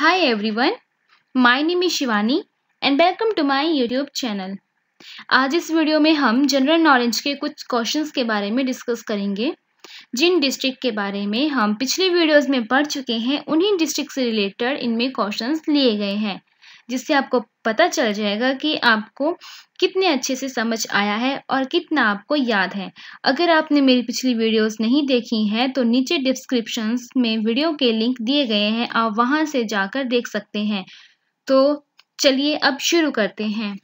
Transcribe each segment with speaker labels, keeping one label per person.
Speaker 1: Hi everyone, my name is Shivani and welcome to my YouTube channel. आज इस video में हम general knowledge के कुछ क्वेश्चंस के बारे में डिस्कस करेंगे जिन डिस्ट्रिक्ट के बारे में हम पिछले वीडियोस में पढ़ चुके हैं उन्हीं डिस्ट्रिक्ट से रिलेटेड इनमें क्वेश्चंस लिए गए हैं जिससे आपको पता चल जाएगा कि आपको कितने अच्छे से समझ आया है और कितना आपको याद है अगर आपने मेरी पिछली वीडियोस नहीं देखी हैं तो नीचे डिस्क्रिप्शन में वीडियो के लिंक दिए गए हैं आप वहां से जाकर देख सकते हैं तो चलिए अब शुरू करते हैं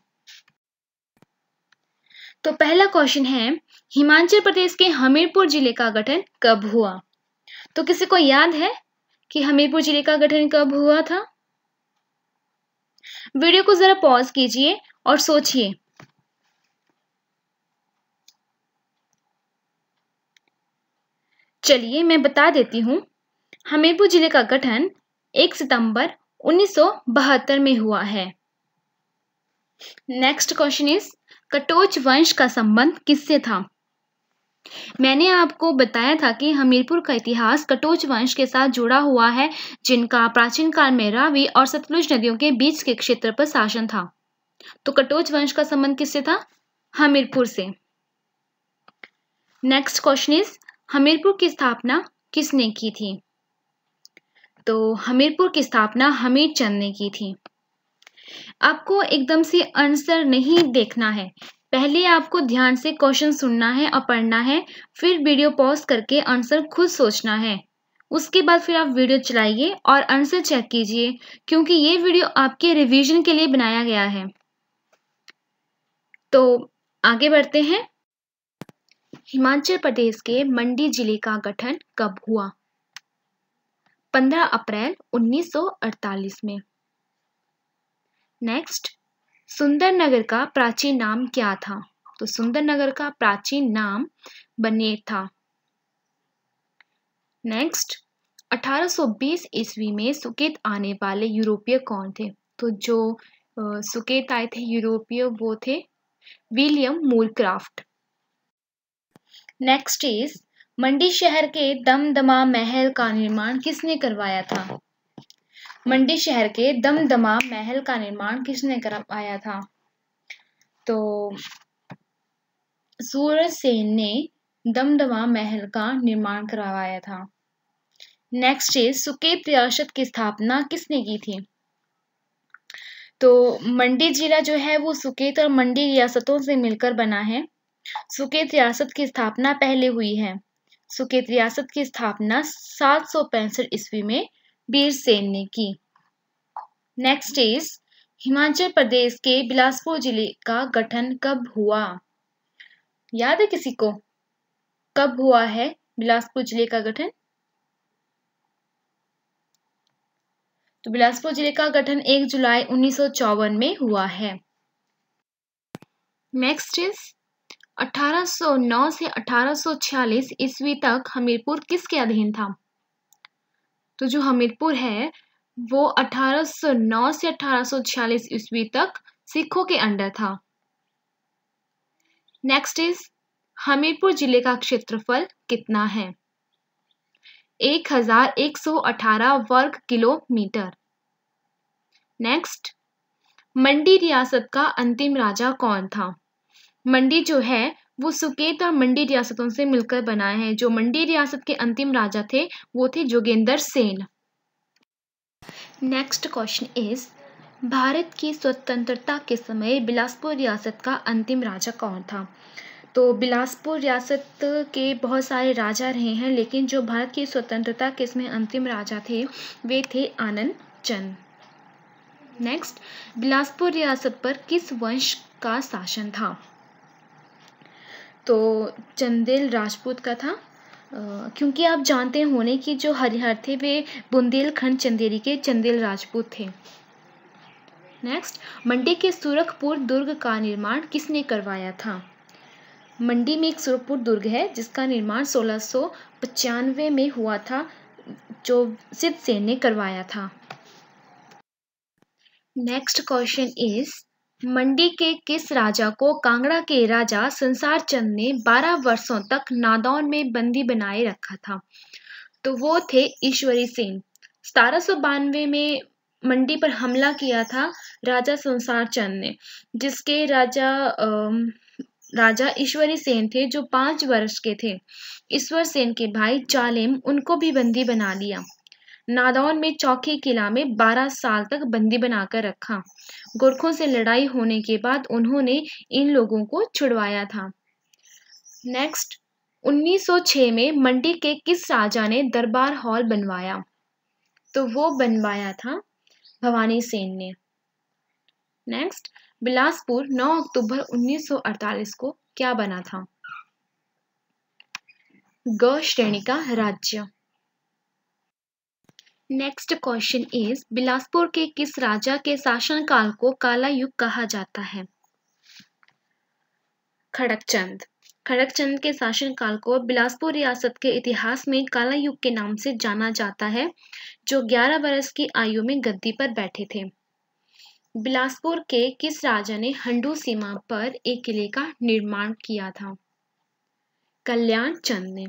Speaker 1: तो पहला क्वेश्चन है हिमाचल प्रदेश के हमीरपुर जिले का गठन कब हुआ तो किसी को याद है कि हमीरपुर जिले का गठन कब हुआ था वीडियो को जरा पॉज कीजिए और सोचिए चलिए मैं बता देती हूँ हमीरपुर जिले का गठन 1 सितंबर 1972 में हुआ है नेक्स्ट क्वेश्चन इज कटोच वंश का संबंध किससे था मैंने आपको बताया था कि हमीरपुर का इतिहास कटोच वंश के साथ जुड़ा हुआ है जिनका प्राचीन काल में रावी और सतलुज नदियों के बीच के क्षेत्र पर शासन था तो कटोच वंश का संबंध किससे था हमीरपुर से नेक्स्ट क्वेश्चन इज हमीरपुर की स्थापना किसने की थी तो हमीरपुर की स्थापना हमीर चंद ने की थी आपको एकदम से आंसर नहीं देखना है पहले आपको ध्यान से क्वेश्चन सुनना है और पढ़ना है फिर वीडियो पॉज करके आंसर खुद सोचना है उसके बाद फिर आप वीडियो चलाइए और आंसर चेक कीजिए क्योंकि ये वीडियो आपके रिवीजन के लिए बनाया गया है तो आगे बढ़ते हैं हिमाचल प्रदेश के मंडी जिले का गठन कब हुआ 15 अप्रैल 1948 में नेक्स्ट सुंदरनगर का प्राचीन नाम क्या था तो सुंदरनगर का प्राचीन नाम बनेर था नेक्स्ट 1820 ईस्वी में सुकेत आने वाले यूरोपीय कौन थे तो जो सुकेत आए थे यूरोपीय वो थे William Moorcroft next is Mandi शहर के दमदमा महल का निर्माण किसने करवाया था मंडी शहर के दमदमा महल का निर्माण किसने करवाया था तो सूरज सेन ने दमदमा महल का निर्माण करवाया था नेक्स्ट इज सुकेत रियासत की स्थापना किसने की थी तो मंडी जिला जो है वो सुकेत और मंडी रियासतों से मिलकर बना है सुकेत रियासत की स्थापना पहले हुई है सुकेत रियासत की स्थापना सात ईस्वी में बीरसेन ने की नेक्स्ट इज हिमाचल प्रदेश के बिलासपुर जिले का गठन कब हुआ याद है किसी को कब हुआ है बिलासपुर जिले का गठन तो बिलासपुर जिले का गठन 1 जुलाई उन्नीस में हुआ है नेक्स्ट इज 1809 से 1846 ईस्वी तक हमीरपुर किसके अधीन था तो जो हमीरपुर है वो 1809 से 1846 ईस्वी तक सिखों के अंडर था नेक्स्ट इज हमीरपुर जिले का क्षेत्रफल कितना है 1118 वर्ग किलोमीटर नेक्स्ट मंडी रियासत का अंतिम राजा कौन था मंडी जो है वो सुकेत और मंडी रियासतों से मिलकर बनाए हैं जो मंडी रियासत के अंतिम राजा थे वो थे Jogendra Sen next question is Bharat की स्वतंत्रता के समय बिलासपुर रियासत का अंतिम राजा कौन था तो बिलासपुर रियासत के बहुत सारे राजा रहे हैं लेकिन जो भारत की स्वतंत्रता के समय अंतिम राजा थे वे थे आनंद चंद नेक्स्ट बिलासपुर रियासत पर किस वंश का शासन था तो चंदेल राजपूत का था क्योंकि आप जानते होने कि जो हरिहर थे वे बुंदेलखंड चंदेरी के चंदेल राजपूत थे नेक्स्ट मंडी के सुरखपुर दुर्ग का निर्माण किसने करवाया था मंडी में एक सुरखपुर दुर्ग है जिसका निर्माण सोलह में हुआ था जो सिद्ध सेन ने करवाया था नेक्स्ट क्वेश्चन इज मंडी के किस राजा को कांगड़ा के राजा संसार चंद ने 12 वर्षों तक नादौन में बंदी बनाए रखा था तो वो थे ईश्वरी सेन सतारह में मंडी पर हमला किया था राजा संसार चंद ने जिसके राजा आ, राजा ईश्वरी सेन थे जो पांच वर्ष के थे ईश्वर सेन के भाई चालेम उनको भी बंदी बना लिया नादौन में चौकी किला में 12 साल तक बंदी बनाकर रखा गोरखों से लड़ाई होने के बाद उन्होंने इन लोगों को छुड़वाया था नेक्स्ट 1906 में मंडी के किस राजा ने दरबार हॉल बनवाया तो वो बनवाया था भवानी सेन ने नेक्स्ट बिलासपुर 9 अक्टूबर 1948 को क्या बना था ग श्रेणी का राज्य नेक्स्ट क्वेश्चन इज बिलासपुर के किस राजा के शासनकाल को काला युग कहा जाता है खड़कचंद खड़कचंद के शासनकाल को बिलासपुर रियासत के इतिहास में काला युग के नाम से जाना जाता है जो 11 बरस की आयु में गद्दी पर बैठे थे बिलासपुर के किस राजा ने हंडू सीमा पर एक किले का निर्माण किया था कल्याण चंद ने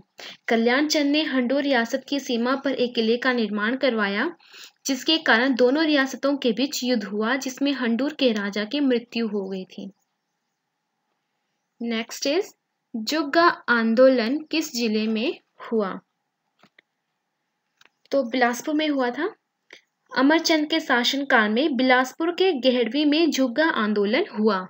Speaker 1: कल्याण चंद ने हंडो रियासत की सीमा पर एक किले का निर्माण करवाया जिसके कारण दोनों रियासतों के बीच युद्ध हुआ जिसमें हंडूर के राजा की मृत्यु हो गई थी नेक्स्ट इज जुग्गा आंदोलन किस जिले में हुआ तो बिलासपुर में हुआ था अमरचंद के शासनकाल में बिलासपुर के गहडवी में जुग्गा आंदोलन हुआ